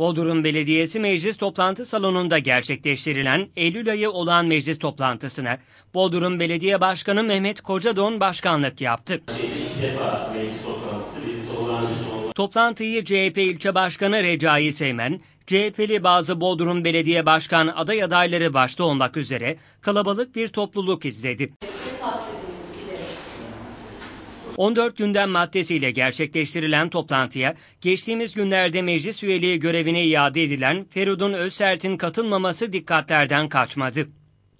Bodrum Belediyesi Meclis Toplantı Salonu'nda gerçekleştirilen Eylül ayı olan meclis toplantısına Bodrum Belediye Başkanı Mehmet Kocadon başkanlık yaptı. Toplantıyı CHP ilçe başkanı Recai Seymen, CHP'li bazı Bodrum Belediye Başkan aday adayları başta olmak üzere kalabalık bir topluluk izledi. 14 gündem maddesiyle gerçekleştirilen toplantıya geçtiğimiz günlerde meclis üyeliği görevine iade edilen Feridun Özsert'in katılmaması dikkatlerden kaçmadı.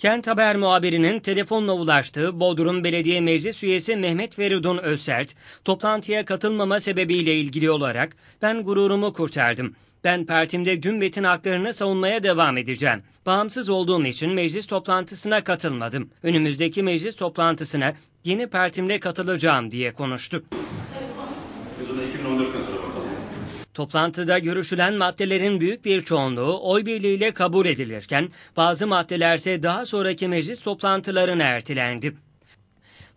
Kent Haber muhabirinin telefonla ulaştığı Bodrum Belediye Meclis üyesi Mehmet Feridun Özsert, toplantıya katılmama sebebiyle ilgili olarak ben gururumu kurtardım. Ben partimde Gümbet'in haklarını savunmaya devam edeceğim. Bağımsız olduğum için meclis toplantısına katılmadım. Önümüzdeki meclis toplantısına yeni partimde katılacağım diye konuştu. 2014 Toplantıda görüşülen maddelerin büyük bir çoğunluğu oy birliğiyle kabul edilirken bazı maddelerse daha sonraki meclis toplantılarına ertelendi.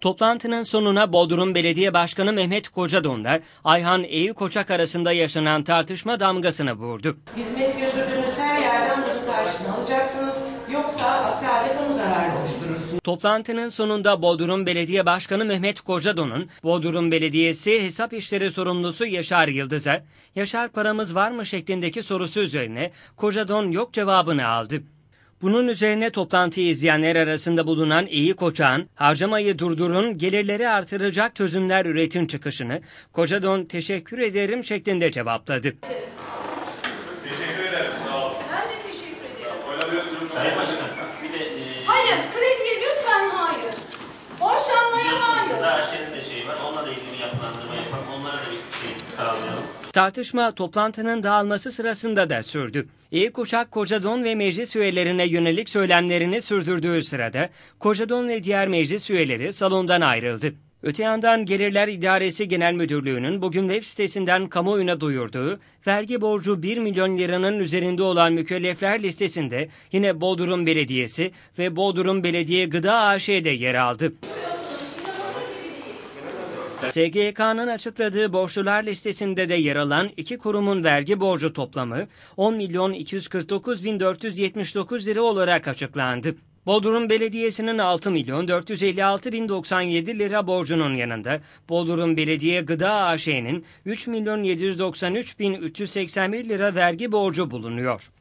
Toplantının sonuna Bodrum Belediye Başkanı Mehmet Kocadon'da Ayhan Eği Koçak arasında yaşanan tartışma damgasını vurdu. Hizmet götürdüğünüz her yerden bunu karşına alacaksınız. Yoksa asker Toplantının sonunda Bodrum Belediye Başkanı Mehmet Kocadon'un Bodrum Belediyesi Hesap İşleri Sorumlusu Yaşar Yıldız'a Yaşar paramız var mı şeklindeki sorusu üzerine Kocadon yok cevabını aldı. Bunun üzerine toplantıyı izleyenler arasında bulunan İyi Koçan, harcamayı durdurun, gelirleri artıracak çözümler üretin çıkışını Kocadon teşekkür ederim şeklinde cevapladı. Teşekkür ederim, sağ olun. Ben de teşekkür ederim. Sayın Başkan. Bir de... E, Hayır, krediye lütfen hayır. Borçlanmaya hayır. Daha şeyin de şeyi var. Onunla da ilgili yapılandırma yapalım. Onlara da bir şey sağlayalım. Tartışma toplantının dağılması sırasında da sürdü. İyi Kuşak Kocadon ve meclis üyelerine yönelik söylemlerini sürdürdüğü sırada Kocadon ve diğer meclis üyeleri salondan ayrıldı. Öte yandan Gelirler İdaresi Genel Müdürlüğü'nün bugün web sitesinden kamuoyuna duyurduğu vergi borcu 1 milyon liranın üzerinde olan mükellefler listesinde yine Bodrum Belediyesi ve Bodrum Belediye Gıda AŞ'de yer aldı. SGK'nın açıkladığı borçlular listesinde de yer alan iki kurumun vergi borcu toplamı 10 milyon 249 bin 479 lira olarak açıklandı. Bodrum Belediyesi'nin 6 milyon 456 bin 97 lira borcunun yanında Bodrum Belediye Gıda AŞ'nin 3 milyon 793 bin 381 lira vergi borcu bulunuyor.